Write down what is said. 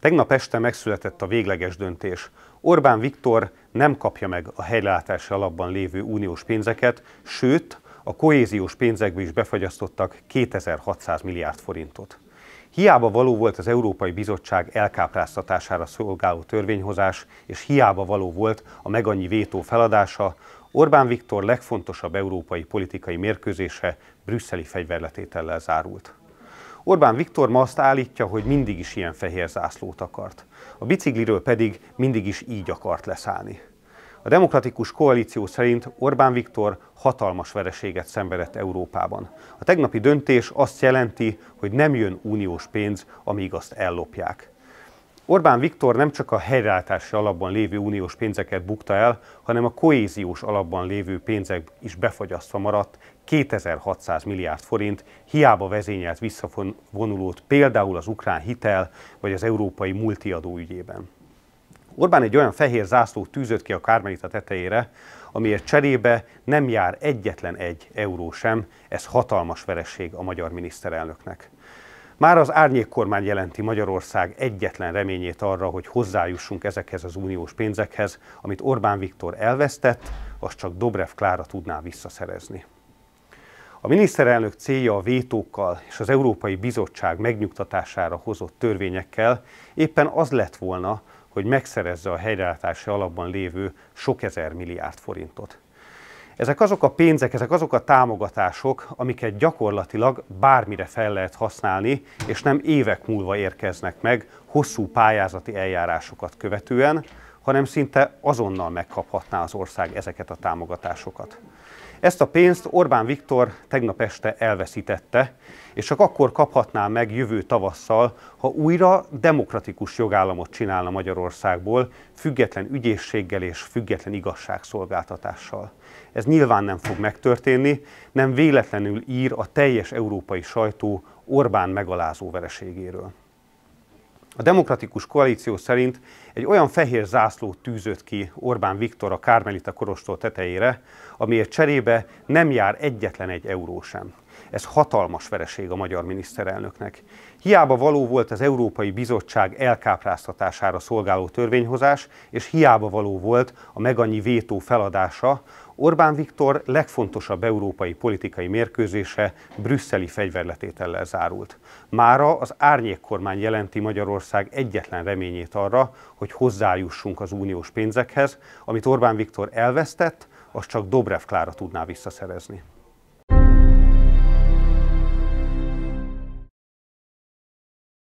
Tegnap este megszületett a végleges döntés. Orbán Viktor nem kapja meg a helylátási alapban lévő uniós pénzeket, sőt, a kohéziós pénzekből is befagyasztottak 2600 milliárd forintot. Hiába való volt az Európai Bizottság elkápráztatására szolgáló törvényhozás, és hiába való volt a megannyi vétó feladása, Orbán Viktor legfontosabb európai politikai mérkőzése brüsszeli fegyverletétellel zárult. Orbán Viktor ma azt állítja, hogy mindig is ilyen fehér zászlót akart. A bicikliről pedig mindig is így akart leszállni. A demokratikus koalíció szerint Orbán Viktor hatalmas vereséget szenvedett Európában. A tegnapi döntés azt jelenti, hogy nem jön uniós pénz, amíg azt ellopják. Orbán Viktor nem csak a helyreállítási alapban lévő uniós pénzeket bukta el, hanem a kohéziós alapban lévő pénzek is befagyasztva maradt 2600 milliárd forint, hiába vezényelt visszavonulót például az ukrán hitel vagy az európai multiadó ügyében. Orbán egy olyan fehér zászlót tűzött ki a Kármelita tetejére, amiért cserébe nem jár egyetlen egy euró sem, ez hatalmas vereség a magyar miniszterelnöknek. Már az árnyék kormány jelenti Magyarország egyetlen reményét arra, hogy hozzájussunk ezekhez az uniós pénzekhez, amit Orbán Viktor elvesztett, azt csak Dobrev Klára tudná visszaszerezni. A miniszterelnök célja a vétókkal és az Európai Bizottság megnyugtatására hozott törvényekkel éppen az lett volna, hogy megszerezze a helyreállítási alapban lévő sok ezer milliárd forintot. Ezek azok a pénzek, ezek azok a támogatások, amiket gyakorlatilag bármire fel lehet használni, és nem évek múlva érkeznek meg hosszú pályázati eljárásokat követően, hanem szinte azonnal megkaphatná az ország ezeket a támogatásokat. Ezt a pénzt Orbán Viktor tegnap este elveszítette, és csak akkor kaphatná meg jövő tavasszal, ha újra demokratikus jogállamot csinálna Magyarországból, független ügyészséggel és független igazságszolgáltatással. Ez nyilván nem fog megtörténni, nem véletlenül ír a teljes európai sajtó Orbán megalázó vereségéről. A demokratikus koalíció szerint egy olyan fehér zászló tűzött ki Orbán Viktor a Kármelita korostól tetejére, amiért cserébe nem jár egyetlen egy euró sem. Ez hatalmas vereség a magyar miniszterelnöknek. Hiába való volt az Európai Bizottság elkápráztatására szolgáló törvényhozás, és hiába való volt a megannyi vétó feladása, Orbán Viktor legfontosabb európai politikai mérkőzése brüsszeli fegyverletétellel zárult. Mára az Árnyék kormány jelenti Magyarország egyetlen reményét arra, hogy hozzájussunk az uniós pénzekhez, amit Orbán Viktor elvesztett, azt csak Dobrev Klára tudná visszaszerezni.